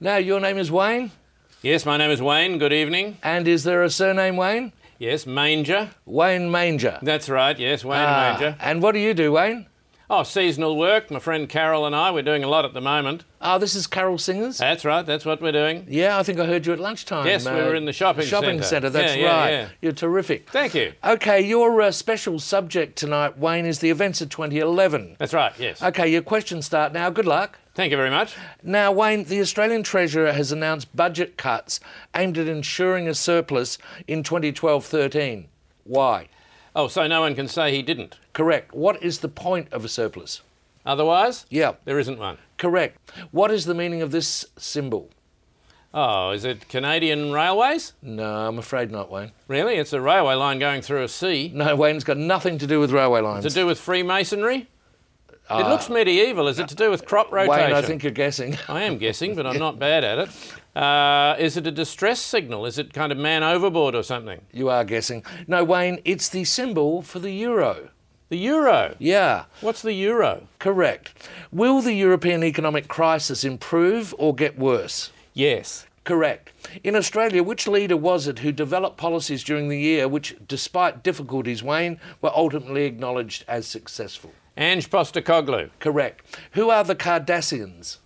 Now, your name is Wayne? Yes, my name is Wayne. Good evening. And is there a surname Wayne? Yes, Manger. Wayne Manger. That's right, yes, Wayne ah, Manger. And what do you do, Wayne? Oh, seasonal work. My friend Carol and I, we're doing a lot at the moment. Oh, this is Carol Singers? That's right, that's what we're doing. Yeah, I think I heard you at lunchtime. Yes, uh, we were in the shopping centre. Shopping centre, that's yeah, yeah, right. Yeah. You're terrific. Thank you. Okay, your uh, special subject tonight, Wayne, is the events of 2011. That's right, yes. Okay, your questions start now. Good luck. Thank you very much. Now, Wayne, the Australian Treasurer has announced budget cuts aimed at ensuring a surplus in 2012 13. Why? Oh, so no one can say he didn't. Correct. What is the point of a surplus? Otherwise? Yeah. There isn't one. Correct. What is the meaning of this symbol? Oh, is it Canadian Railways? No, I'm afraid not, Wayne. Really? It's a railway line going through a sea? No, Wayne's got nothing to do with railway lines. To do with Freemasonry? Uh, it looks medieval. Is it to do with crop rotation? Wayne, I think you're guessing. I am guessing, but I'm not bad at it. Uh, is it a distress signal? Is it kind of man overboard or something? You are guessing. No, Wayne, it's the symbol for the euro. The euro? Yeah. What's the euro? Correct. Will the European economic crisis improve or get worse? Yes. Correct. In Australia, which leader was it who developed policies during the year which, despite difficulties, Wayne, were ultimately acknowledged as successful? Ange Postacoglu. Correct. Who are the Cardassians?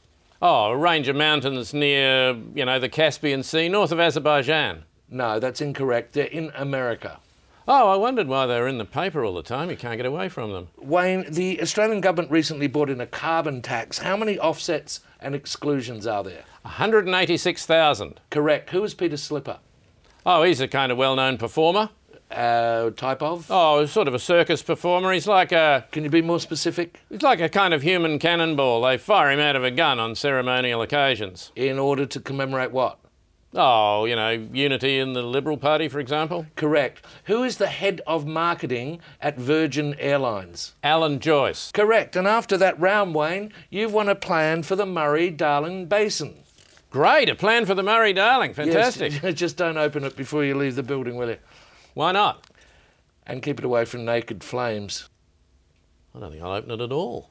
Oh, a range of mountains near, you know, the Caspian Sea, north of Azerbaijan. No, that's incorrect. They're in America. Oh, I wondered why they were in the paper all the time. You can't get away from them. Wayne, the Australian government recently brought in a carbon tax. How many offsets and exclusions are there? 186,000. Correct. Who is Peter Slipper? Oh, he's a kind of well known performer uh, type of? Oh, sort of a circus performer. He's like a. Can you be more specific? He's like a kind of human cannonball. They fire him out of a gun on ceremonial occasions. In order to commemorate what? Oh, you know, unity in the Liberal Party, for example. Correct. Who is the head of marketing at Virgin Airlines? Alan Joyce. Correct. And after that round, Wayne, you've won a plan for the Murray Darling Basin. Great, a plan for the Murray Darling. Fantastic. Yes, just don't open it before you leave the building, will you? Why not? And keep it away from naked flames. I don't think I'll open it at all.